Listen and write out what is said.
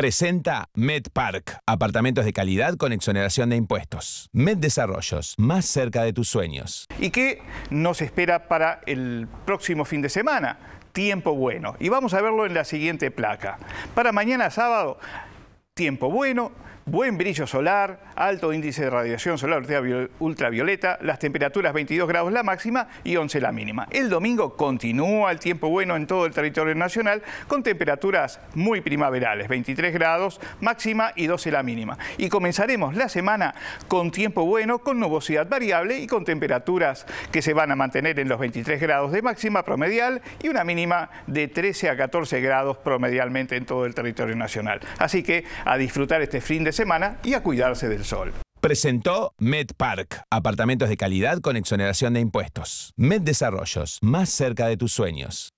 presenta MedPark, apartamentos de calidad con exoneración de impuestos. Med Desarrollos, más cerca de tus sueños. ¿Y qué nos espera para el próximo fin de semana? Tiempo bueno. Y vamos a verlo en la siguiente placa. Para mañana sábado tiempo bueno, buen brillo solar, alto índice de radiación solar ultravioleta, las temperaturas 22 grados la máxima y 11 la mínima. El domingo continúa el tiempo bueno en todo el territorio nacional con temperaturas muy primaverales, 23 grados máxima y 12 la mínima. Y comenzaremos la semana con tiempo bueno, con nubosidad variable y con temperaturas que se van a mantener en los 23 grados de máxima promedial y una mínima de 13 a 14 grados promedialmente en todo el territorio nacional. Así que a disfrutar este fin de semana y a cuidarse del sol. Presentó MedPark, apartamentos de calidad con exoneración de impuestos. Med Desarrollos, más cerca de tus sueños.